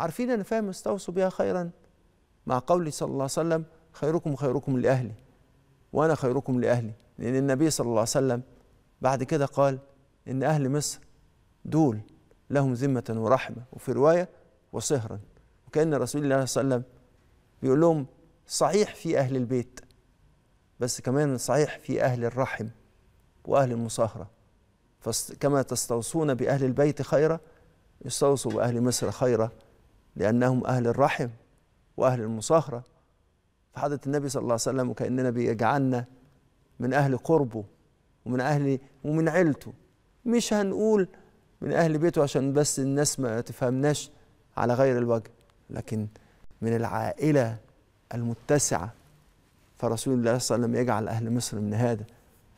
عارفين أنا فاهم استوصوا بها خيرا مع قولي صلى الله عليه وسلم خيركم خيركم لأهلي وأنا خيركم لأهلي لأن النبي صلى الله عليه وسلم بعد كده قال إن أهل مصر دول لهم ذمة ورحمة وفي رواية وصهرا وكأن رسول الله صلى الله عليه وسلم بيقول لهم صحيح في أهل البيت بس كمان صحيح في أهل الرحم وأهل المصاهرة فكما تستوصون بأهل البيت خيرا يستوصوا بأهل مصر خيرا لأنهم أهل الرحم وأهل المصاهرة فحضرة النبي صلى الله عليه وسلم وكأننا بيجعلنا من أهل قربه ومن أهل ومن عيلته مش هنقول من أهل بيته عشان بس الناس ما تفهمناش على غير الوجه لكن من العائلة المتسعة فرسول الله صلى الله عليه وسلم يجعل أهل مصر من هذا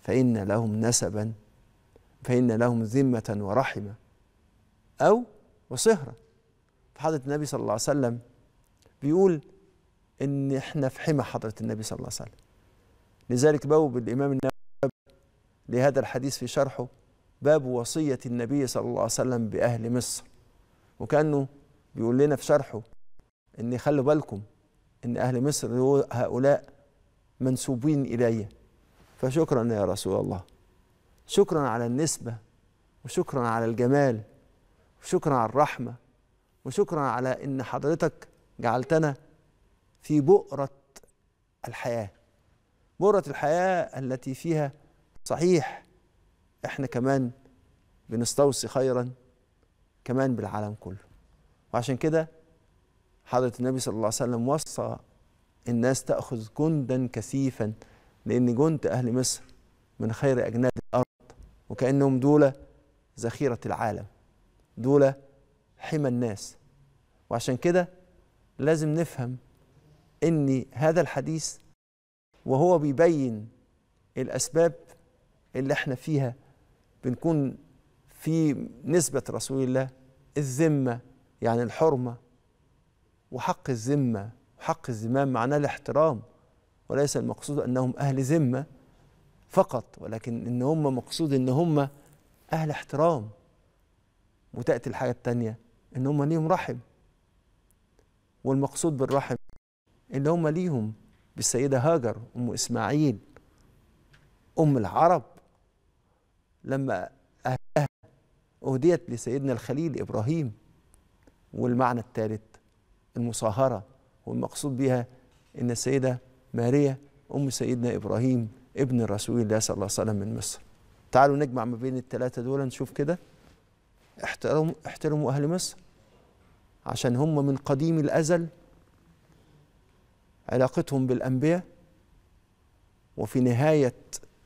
فإن لهم نسبا فإن لهم ذمة ورحمة أو وصهرة حضرة النبي صلى الله عليه وسلم بيقول إن إحنا في حمى حضرة النبي صلى الله عليه وسلم لذلك باب الإمام النووي لهذا الحديث في شرحه باب وصية النبي صلى الله عليه وسلم بأهل مصر وكأنه بيقول لنا في شرحه إن خلوا بالكم إن أهل مصر هؤلاء منسوبين إلي فشكرا يا رسول الله شكرا على النسبة وشكرا على الجمال وشكرا على الرحمة وشكرا على ان حضرتك جعلتنا في بؤره الحياه بؤره الحياه التي فيها صحيح احنا كمان بنستوصي خيرا كمان بالعالم كله وعشان كده حضره النبي صلى الله عليه وسلم وصى الناس تاخذ جندا كثيفا لان جند اهل مصر من خير اجناد الارض وكانهم دوله ذخيره العالم دوله حمى الناس وعشان كده لازم نفهم ان هذا الحديث وهو بيبين الاسباب اللي احنا فيها بنكون في نسبه رسول الله الذمه يعني الحرمه وحق الذمه وحق الزمام معناه الاحترام وليس المقصود انهم اهل ذمه فقط ولكن ان هم مقصود ان هم اهل احترام وتاتي الحاجه الثانيه ان هم ليهم رحم والمقصود بالرحم ان هم ليهم بالسيده هاجر ام اسماعيل ام العرب لما اهلها اهديت لسيدنا الخليل ابراهيم والمعنى الثالث المصاهره والمقصود بها ان السيده ماريا ام سيدنا ابراهيم ابن رسول الله صلى الله عليه وسلم من مصر تعالوا نجمع ما بين الثلاثه دول نشوف كده احترموا احترموا أهل مصر عشان هم من قديم الأزل علاقتهم بالأنبياء وفي نهاية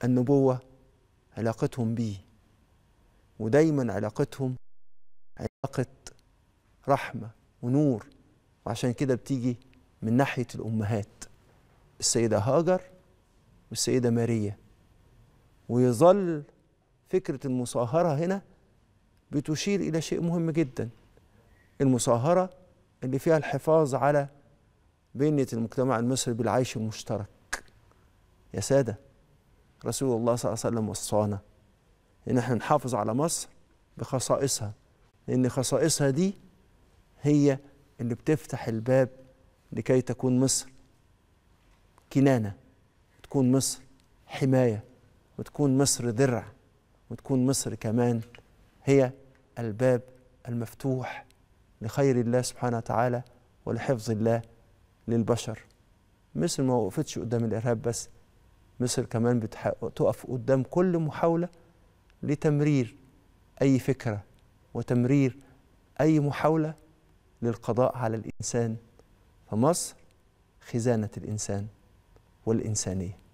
النبوة علاقتهم بيه ودايما علاقتهم علاقة رحمة ونور وعشان كده بتيجي من ناحية الأمهات السيدة هاجر والسيدة ماريا ويظل فكرة المصاهرة هنا بتشير إلى شيء مهم جدا المصاهرة اللي فيها الحفاظ على بنية المجتمع المصري بالعيش المشترك يا سادة رسول الله صلى الله عليه وسلم وصانا إن احنا نحافظ على مصر بخصائصها لأن خصائصها دي هي اللي بتفتح الباب لكي تكون مصر كنانة تكون مصر حماية وتكون مصر درع وتكون مصر كمان هي الباب المفتوح لخير الله سبحانه وتعالى ولحفظ الله للبشر مصر ما وقفتش قدام الإرهاب بس مصر كمان بتقف قدام كل محاولة لتمرير أي فكرة وتمرير أي محاولة للقضاء على الإنسان فمصر خزانة الإنسان والإنسانية